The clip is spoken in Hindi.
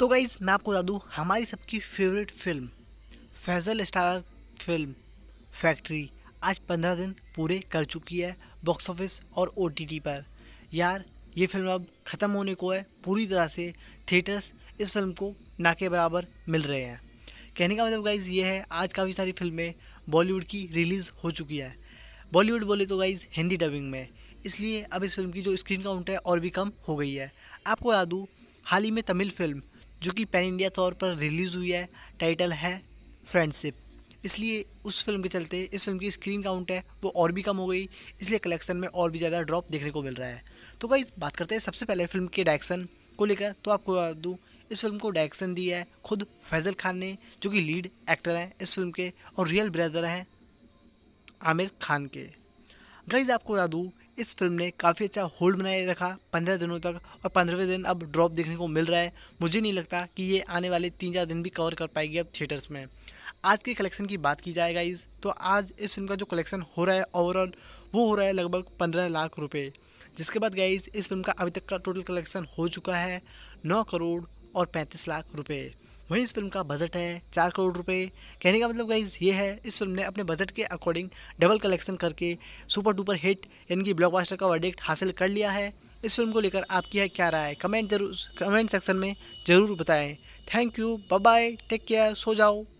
तो गाइज मैं आपको बता दूँ हमारी सबकी favourite film Faizal star film factory आज पंद्रह दिन पूरे कर चुकी है बॉक्स ऑफिस और ओ पर यार ये फिल्म अब ख़त्म होने को है पूरी तरह से थिएटर्स इस फिल्म को ना के बराबर मिल रहे हैं कहने का मतलब गाइज़ ये है आज काफ़ी सारी फिल्में बॉलीवुड की रिलीज़ हो चुकी है बॉलीवुड बोले तो गाइज़ हिंदी डबिंग में इसलिए अब इस फिल्म की जो स्क्रीन काउंट है और भी कम हो गई है आपको बता दूँ हाल ही में तमिल फिल्म जो कि पैन इंडिया तौर पर रिलीज़ हुई है टाइटल है फ्रेंडशिप इसलिए उस फिल्म के चलते इस फिल्म की स्क्रीन काउंट है वो और भी कम हो गई इसलिए कलेक्शन में और भी ज़्यादा ड्रॉप देखने को मिल रहा है तो कई बात करते हैं सबसे पहले फिल्म के डायरेक्शन को लेकर तो आपको बता दूँ इस फिल्म को डायरेक्शन दिया है खुद फैज़ल खान ने जो कि लीड एक्टर हैं इस फिल्म के और रियल ब्रदर हैं आमिर खान के गाइज आपको बता दूँ इस फिल्म ने काफ़ी अच्छा होल्ड बनाए रखा पंद्रह दिनों तक और पंद्रहवें दिन अब ड्रॉप देखने को मिल रहा है मुझे नहीं लगता कि ये आने वाले तीन चार दिन भी कवर कर पाएगी अब थिएटर्स में आज के कलेक्शन की बात की जाए गाइज तो आज इस फिल्म का जो कलेक्शन हो रहा है ओवरऑल वो हो रहा है लगभग पंद्रह लाख रुपये जिसके बाद गाइज इस फिल्म का अभी तक का टोटल कलेक्शन हो चुका है नौ करोड़ और पैंतीस लाख रुपये वहीं इस फिल्म का बजट है चार करोड़ रुपए कहने का मतलब गाइज ये है इस फिल्म ने अपने बजट के अकॉर्डिंग डबल कलेक्शन करके सुपर डुपर हिट यानी कि ब्लॉकबस्टर का वर्डिक्ट हासिल कर लिया है इस फिल्म को लेकर आपकी है क्या राय कमेंट जरूर कमेंट सेक्शन में ज़रूर बताएं thank you bye bye take care सो जाओ